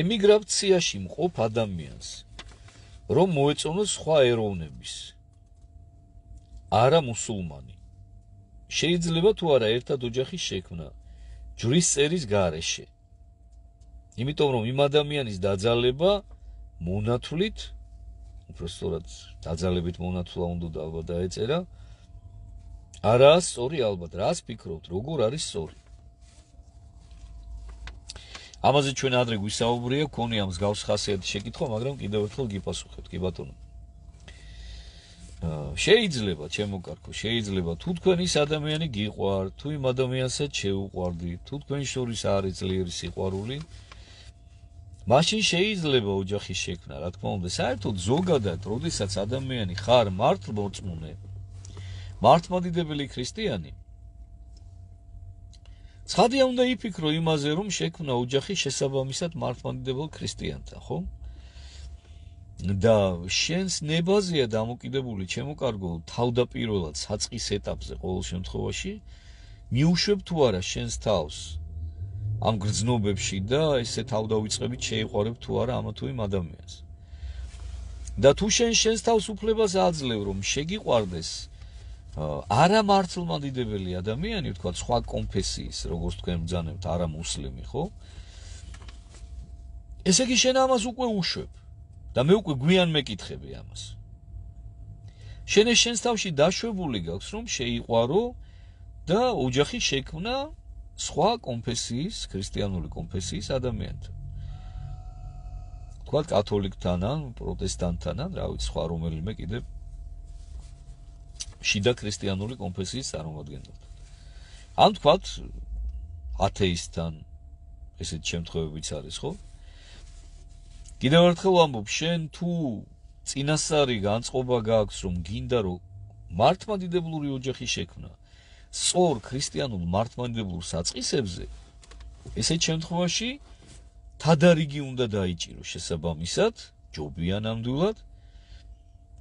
ემიგრაციაში მყოფ ადამიანს რომ მოეწონოს სხვა ეროვნების არა მუსულმანი შეიძლება თუ არა ერთად ოჯახი შექმნა ჯვრის წერის გარეშე იმიტომ რომ იმ ადამიანის დაძალება მონათვლით უბრალოდ დაძალებით მონათვლა უნდა დაბადა ეწერა არა სწორი ალბათ რას ფიქრობთ როგორ არის სწორი ამაზე ჩვენ ადრე ვისაუბრია, ქონია მსგავს ხასიათი შეკითხვა, მაგრამ კიდევ ერთხელ გიპასუხებთ, კი ბატონო. შეიძლება, ჩემო კარკო, შეიძლება თუ თქვენ ის ადამიანი გიყვარ, თუ იმ ადამიანსაც შეუყვარდი, თუ თქვენ შორის არის ძლიერი სიყვარული, მაშინ შეიძლება ოჯახი შექმნა, რა თქმა უნდა, საერთოდ ზოგადად, როდესაც ადამიანი ხარ მართლმორწმუნე, მართმადიდებელი ქრისტიანი, ცხადია უნდა იფიქრო იმაზე, რომ შექმნა ოჯახი შესაბამისად მართლმადიდებელ ქრისტიანთან, ხო? და შენს ნებაზია დამოკიდებული, ჩემო კარგო, თავდაპირველად საწყის ეტაპზე ყოველ შემთხვევაში მიუშვებ თუ არა შენს თავს ამ გრძნობებში და ესე თავდავიწყებით შეიყარებ თუ არა ამა თუ იმ ადამიანს. და თუ შენ შენს თავს უფლებას აძლევ, რომ შეგიყვარდეს არამართლმადიდებელი ადამიანი, თქვა სხვა კონფესიის, როგორც თქვენ ბძანებთ, არა მუსლიმი, ხო? ესე იგი შენ ამას უკვე უშვებ და მე უკვე გვიან მეკითხები ამას. შენ ეს შენს თავში დაშვებული გაქვს, რომ შეიყვარო და ოჯახი შექმნა სხვა კონფესიის, ქრისტიანული კონფესიის ადამიანთან. თქვა კათოლიკთანან, პროტესტანტთანან, რა ვიცი, სხვა რომელიმე კიდე შიდა ქრისტიანული კონფესიის წარმომადგენელთან. ან თქვათ ათეისტთან ესეთ შემთხვევებიც არის, ხო? კიდევ ერთხელ ვამბობ, შენ თუ წინასწარი განწყობა გაქვს, რომ გინდა რომ მართმადიდებლური ოჯახი შექმნა, წორ ქრისტიანულ მართმადიდებლურ საწყისებზე, ესეთ შემთხვევაში თადარიგი უნდა დაიჭირო შესაბამისად, ჯობია ნამდვილად.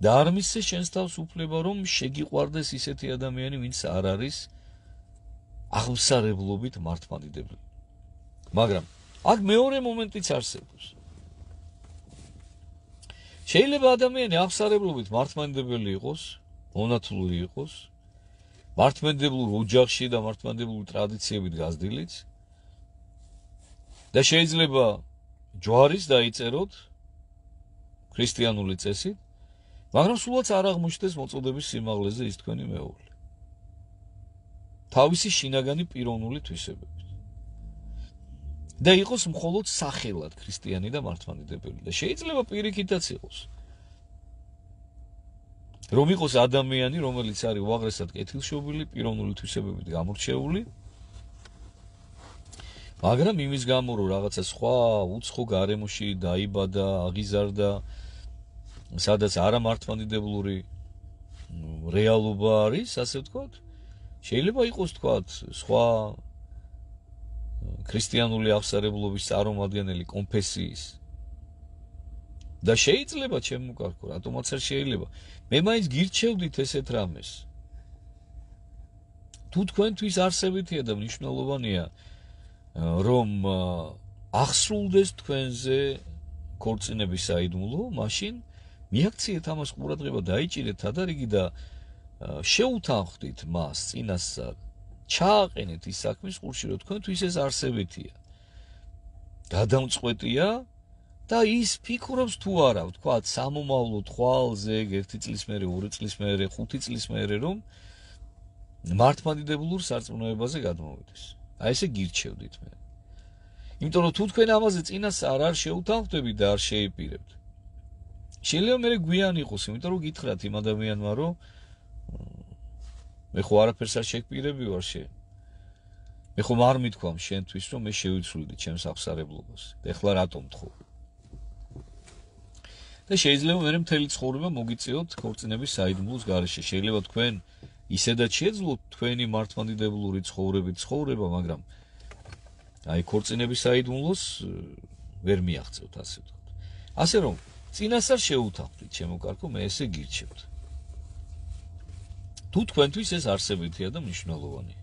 და არ მისცე შენს თავს უფლება რომ შეგიყვარდეს ისეთი ადამიანი ვინც არ არის აღმსარებლობით მართმადიდებელი მაგრამ აქ მეორე მომენტიც არსებობს შეიძლება ადამიანი აღმსარებლობით მართმადიდებელი იყოს მონათლული იყოს მართმადებლურ ოჯახში და მართმადებლურ ტრადიციებით გაზრდილიც და შეიძლება ჯვარის დაიწეროთ ქრისტიანული წესით მაგრამ სულაც არ აღმოჩნდეს მოწოდების სიმაღლეზე ის თქვენი მეუღლე. თავისი შინაგანი პიროვნული თვისებებით. და იყოს მხოლოდ სახელად ქრისტიანი და მართლმადიდებელი და შეიძლება პირიქითაც იყოს. რომ იყოს ადამიანი, რომელიც არის უაღრესად კეთილშობილი, პიროვნული თვისებებით გამორჩეული, მაგრამ იმის გამო რომ რაღაცა სხვა უცხო გარემოში დაიბადა, აღიზარდა, სადაც არამართმადიდებლური რეალობა არის, ასე ვთქვათ, შეიძლება იყოს ვთქვათ სხვა ქრისტიანული აღსარებლობის წარმომადგენელი კონფესიის და შეიძლება ჩემ უკარკო, რატომაც არ შეიძლება. მე მაინც გირჩევდით ესეთ რამეს. თუ თქვენთვის არსებითია და მნიშვნელოვანია რომ ახსრულდეს თქვენზე ქორწინების საიდუმლო, მაშინ მიაქციეთ ამას ყურადღება დაიჭირეთ თადარიგი და შეუთანხმდით მას წინას ჩააყენეთ ის საქმის ყურში რომ თქვენთვის ეს არსებითია გადამწყვეტია და ის ფიქრობს თუ არა ვთქვა სამომავლო თვალზე ერთი წლის მერე ორი წლის მერე ხუთი წლის მერე რომ მართმადიდებლურ სარწმუნოებაზე გადმოვიდეს აი ესე გირჩევდით მე იმიტომ რომ თუ თქვენ ამაზე წინას არ არ შეუთანხმდებით და არ შეიპირებთ შეიძლება მე გვიან იყოს იმიტომ რომ გითხრათ იმ ადამიანმა რომ მე ხო არაფერს არ შეკ ピ რები ვარ შე მე ხო არ მითქوام შენთვის რომ მე შევიცვლიდი ჩემს აღსარებლობას ეხლა რატომ თქო და შეიძლება მე მთელი ცხოვრება მოგიწიოთ ქორწინების საიდუმლოს გარეშე შეიძლება თქვენ ისედაც შეძლოთ თქვენი მართლმადიდებლური ცხოვრების ცხოვრება მაგრამ აი ქორწინების საიდუმლოს ვერ მიაღწევთ ასე ასე რომ წინასწარ შეუთანხმდით ჩემო კარკო მე ესე გირჩევთ თუ თქვენთვის ეს არსებითია და მნიშვნელოვანია